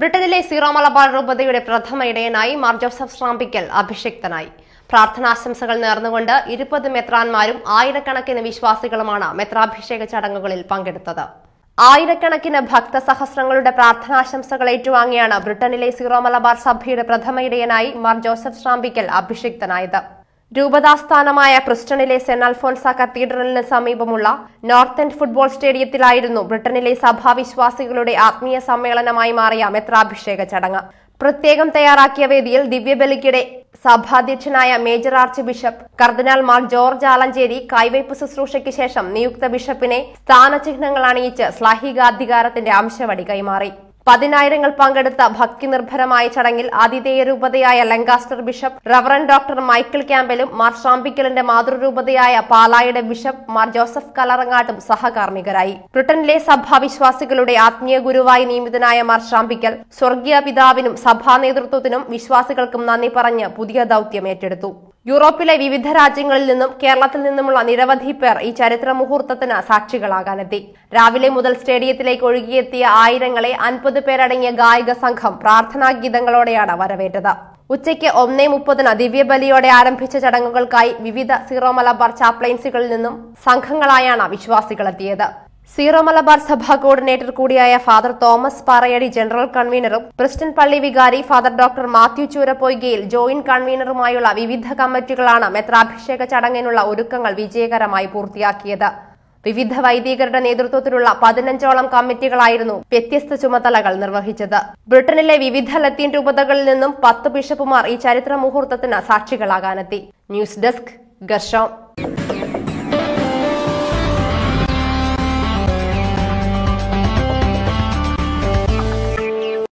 ബ്രിട്ടനിലെ സീറോ മലബാർ രൂപതയുടെ പ്രഥമ ഇടയനായി മാർ ജോസഫ് ശ്രാമ്പിക്കൽ അഭിഷിക്തനായി പ്രാർത്ഥനാശംസകൾ നേർന്നുകൊണ്ട് ഇരുപത് മെത്രാന്മാരും ആയിരക്കണക്കിന് വിശ്വാസികളുമാണ് മെത്രാഭിഷേക ചടങ്ങുകളിൽ പങ്കെടുത്തത് ആയിരക്കണക്കിന് ഭക്തസഹസ്രങ്ങളുടെ പ്രാർത്ഥനാശംസകൾ ഏറ്റുവാങ്ങിയാണ് ബ്രിട്ടനിലെ സീറോ മലബാർ സഭയുടെ പ്രഥമ ഇടയനായി മാർ ജോസഫ് ശ്രാമ്പിക്കൽ അഭിഷിക്തനായത് രൂപതാസ്ഥാനമായ പ്രിസ്റ്റണിലെ സെന്റ് അൽഫോൺസ കത്തീഡ്രലിന് സമീപമുള്ള നോർത്ത് എൻഡ് ഫുട്ബോൾ സ്റ്റേഡിയത്തിലായിരുന്നു ബ്രിട്ടനിലെ സഭാവിശ്വാസികളുടെ ആത്മീയ സമ്മേളനമായി മാറിയ മെത്രാഭിഷേക ചടങ്ങ് പ്രത്യേകം തയ്യാറാക്കിയ വേദിയിൽ ദിവ്യബലിക്കിടെ സഭാധ്യക്ഷനായ major archbishop cardinal Mar George Alencherry കൈവയ്പ് ശുശ്രൂഷയ്ക്ക് ശേഷം നിയുക്ത ബിഷപ്പിനെ സ്ഥാനചിഹ്നങ്ങൾ അണിയിച്ച് ശ്ലാഹികാധികാരത്തിന്റെ അംശവടി കൈമാറി പതിനായിരങ്ങൾ പങ്കെടുത്ത ഭക്തി നിർഭരമായ ചടങ്ങിൽ ആതിഥേയ രൂപതയായ Lancaster bishop reverend doctor Michael ക്യാമ്പലും മാർ ഷാമ്പിക്കലിന്റെ മാതൃരൂപതയായ പാലായുടെ ബിഷപ്പ് മാർ ജോസഫ് കലറങ്ങാട്ടും സഹകാർമ്മികരായി ബ്രിട്ടനിലെ സഭാവിശ്വാസികളുടെ ആത്മീയ ഗുരുവായി നിയമിതനായ മാർ ഷാമ്പിക്കൽ സ്വർഗീയ പിതാവിനും സഭാ നേതൃത്വത്തിനും വിശ്വാസികൾക്കും നന്ദി പറഞ്ഞ് പുതിയ ദൌത്യം ഏറ്റെടുത്തു യൂറോപ്പിലെ വിവിധ രാജ്യങ്ങളിൽ നിന്നും കേരളത്തിൽ നിന്നുമുള്ള നിരവധി പേർ ഈ ചരിത്ര മുഹൂർത്തത്തിന് സാക്ഷികളാകാനെത്തി രാവിലെ മുതൽ സ്റ്റേഡിയത്തിലേക്ക് ഒഴുകിയെത്തിയ ആയിരങ്ങളെ അൻപത് പേരടങ്ങിയ ഗായിക സംഘം പ്രാർത്ഥനാ ഗീതങ്ങളോടെയാണ് വരവേറ്റത് ഉച്ചയ്ക്ക് ഒന്നേ മുപ്പതിന് ദിവ്യബലിയോടെ ആരംഭിച്ച ചടങ്ങുകൾക്കായി വിവിധ സീറോ മലബാർ ചാപ്ലൈൻസുകളിൽ നിന്നും സംഘങ്ങളായാണ് വിശ്വാസികളെത്തിയത് സീറോ മലബാർ സഭാ കോർഡിനേറ്റർ കൂടിയായ ഫാദർ തോമസ് പാറയടി ജനറൽ കൺവീനറും പ്രസിഡന്റ് പള്ളി വികാരി father doctor Mathew Choorapoikayil joint കൺവീനറുമായുള്ള വിവിധ കമ്മിറ്റികളാണ് മെത്രാഭിഷേക ചടങ്ങിനുള്ള ഒരുക്കങ്ങൾ വിജയകരമായി പൂർത്തിയാക്കിയത് വിവിധ വൈദികരുടെ നേതൃത്വത്തിലുള്ള പതിനഞ്ചോളം കമ്മിറ്റികളായിരുന്നു വ്യത്യസ്ത ചുമതലകൾ നിർവഹിച്ചത് ബ്രിട്ടനിലെ വിവിധ ലത്തീൻ രൂപതകളിൽ നിന്നും പത്ത് ബിഷപ്പുമാർ ഈ ചരിത്ര മുഹൂർത്തത്തിന് സാക്ഷികളാകാനെത്തി ന്യൂസ് ഡെസ്ക് ഗർഷോം